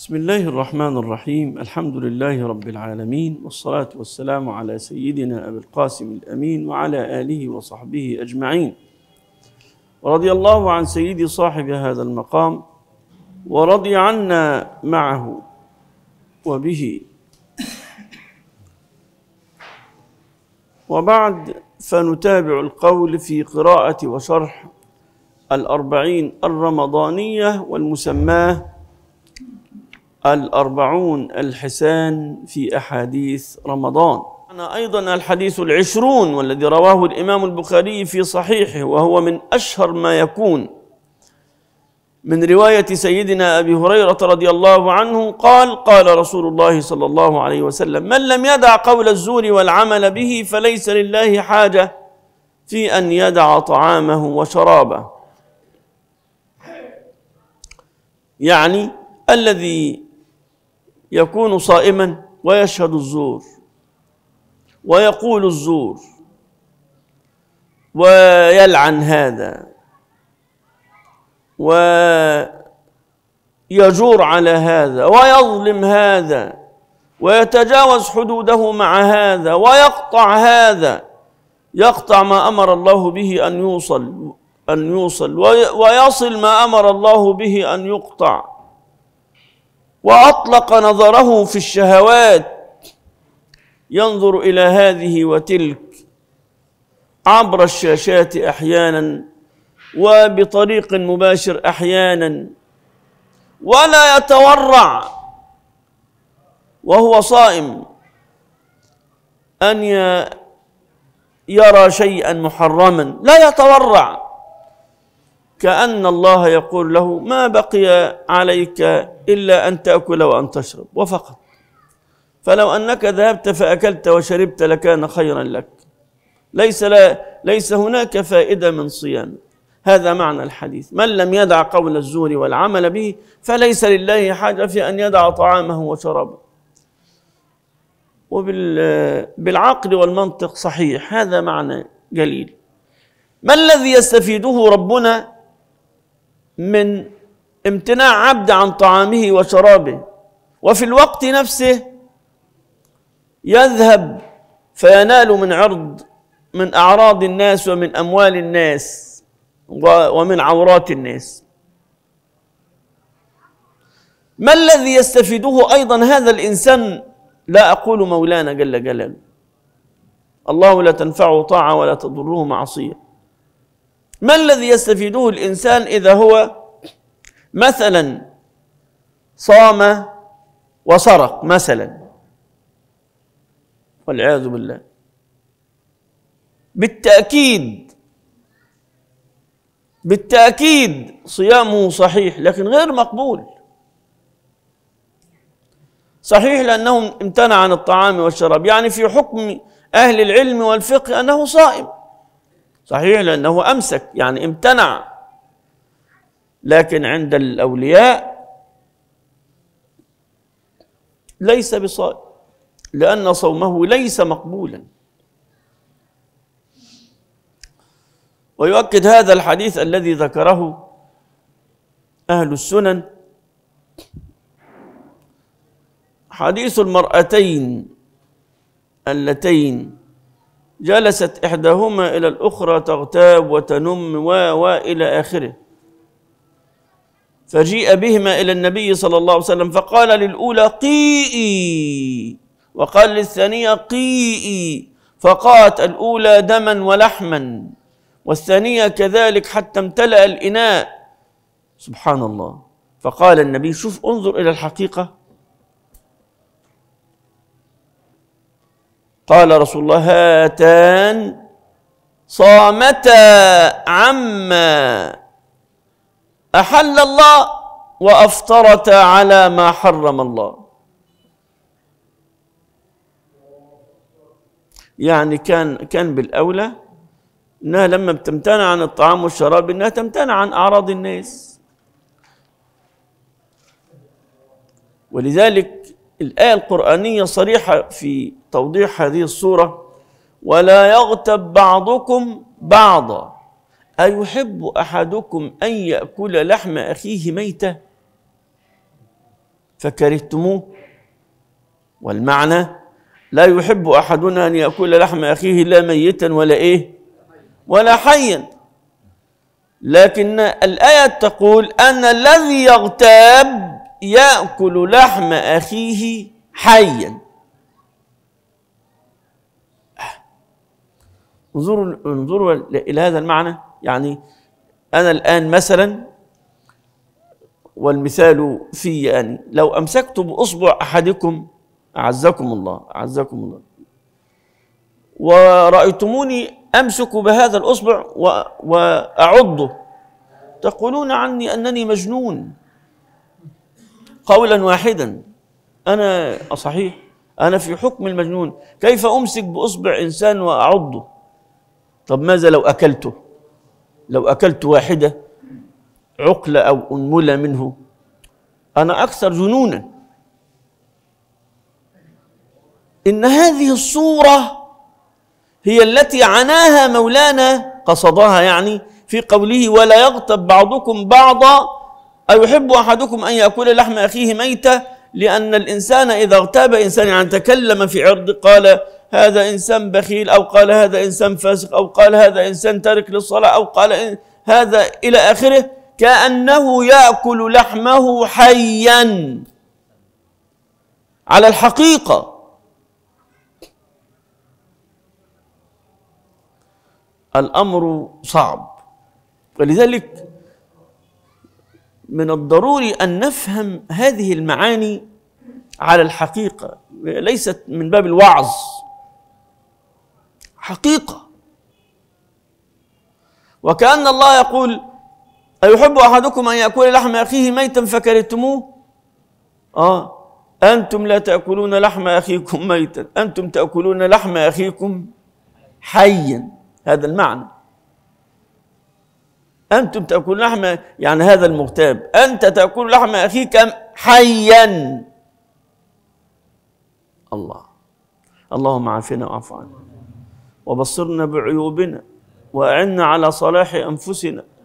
بسم الله الرحمن الرحيم الحمد لله رب العالمين والصلاة والسلام على سيدنا أبي القاسم الأمين وعلى آله وصحبه أجمعين ورضي الله عن سيدي صاحب هذا المقام ورضي عنا معه وبه وبعد فنتابع القول في قراءة وشرح الأربعين الرمضانية والمسماه الأربعون الحسان في أحاديث رمضان أنا أيضا الحديث العشرون والذي رواه الإمام البخاري في صحيحه وهو من أشهر ما يكون من رواية سيدنا أبي هريرة رضي الله عنه قال قال رسول الله صلى الله عليه وسلم من لم يدع قول الزور والعمل به فليس لله حاجة في أن يدع طعامه وشرابه يعني الذي يكون صائما ويشهد الزور ويقول الزور ويلعن هذا ويجور على هذا ويظلم هذا ويتجاوز حدوده مع هذا ويقطع هذا يقطع ما امر الله به ان يوصل ان يوصل ويصل ما امر الله به ان يقطع واطلق نظره في الشهوات ينظر الى هذه وتلك عبر الشاشات احيانا وبطريق مباشر احيانا ولا يتورع وهو صائم ان يرى شيئا محرما لا يتورع كأن الله يقول له ما بقي عليك إلا أن تأكل وأن تشرب وفقط فلو أنك ذهبت فأكلت وشربت لكان خيرا لك ليس لا ليس هناك فائدة من صيام هذا معنى الحديث من لم يدع قول الزور والعمل به فليس لله حاجة في أن يدع طعامه وشرابه وبالعقل والمنطق صحيح هذا معنى جليل ما الذي يستفيده ربنا من امتناع عبد عن طعامه وشرابه وفي الوقت نفسه يذهب فينال من عرض من أعراض الناس ومن أموال الناس ومن عورات الناس ما الذي يستفيده أيضا هذا الإنسان لا أقول مولانا جل جلاله الله لا تنفعه طاعة ولا تضره معصية ما الذي يستفيده الإنسان إذا هو مثلا صام وسرق مثلا والعياذ بالله بالتأكيد بالتأكيد صيامه صحيح لكن غير مقبول صحيح لأنه امتنع عن الطعام والشراب يعني في حكم أهل العلم والفقه أنه صائم صحيح لأنه أمسك يعني امتنع لكن عند الأولياء ليس بصائم لأن صومه ليس مقبولا ويؤكد هذا الحديث الذي ذكره أهل السنن حديث المرأتين اللتين جلست إحداهما إلى الأخرى تغتاب وتنم و وإلى آخره فجيء بهما إلى النبي صلى الله عليه وسلم فقال للأولى قيئي وقال للثانية قيئي فقات الأولى دما ولحما والثانية كذلك حتى امتلأ الإناء سبحان الله فقال النبي شوف انظر إلى الحقيقة قال رسول الله هاتان صامتا عما أحل الله وأفطرتا على ما حرم الله يعني كان كان بالاولى انها لما بتمتنع عن الطعام والشراب انها تمتنع عن اعراض الناس ولذلك الآية القرآنية صريحة في توضيح هذه الصورة ولا يغتب بعضكم بعضا أيحب أحدكم أن يأكل لحم أخيه ميتة فكرهتموه والمعنى لا يحب أحدنا أن يأكل لحم أخيه لا ميتا ولا إيه ولا حيا لكن الآية تقول أن الذي يغتاب ياكل لحم اخيه حيا انظروا انظروا الى هذا المعنى يعني انا الان مثلا والمثال في يعني لو امسكت باصبع احدكم اعزكم الله اعزكم الله ورأيتموني أمسك بهذا الأصبع وأعضه تقولون عني أنني مجنون قولا واحدا أنا آه، صحيح أنا في حكم المجنون كيف أمسك بإصبع إنسان وأعضه طب ماذا لو أكلته لو أكلت واحدة عقلة أو أنملة منه أنا أكثر جنونا إن هذه الصورة هي التي عناها مولانا قصدها يعني في قوله ولا يغتب بعضكم بعضا أيحب أحدكم أن يأكل لحم أخيه ميتا لأن الإنسان إذا اغتاب إنسان عن يعني تكلم في عرض قال هذا إنسان بخيل أو قال هذا إنسان فاسق أو قال هذا إنسان تارك للصلاة أو قال هذا إلى آخره كأنه يأكل لحمه حيا على الحقيقة الأمر صعب ولذلك من الضروري ان نفهم هذه المعاني على الحقيقه ليست من باب الوعظ حقيقه وكان الله يقول أيحب أحدكم أن يأكل لحم أخيه ميتا فكرهتموه؟ آه أنتم لا تأكلون لحم أخيكم ميتا أنتم تأكلون لحم أخيكم حيا هذا المعنى أنتم تأكلون لحم يعني هذا المغتاب أنت تأكل لحم أخيك حيا الله اللهم عافنا واعف عنا وبصرنا بعيوبنا وأعنا على صلاح أنفسنا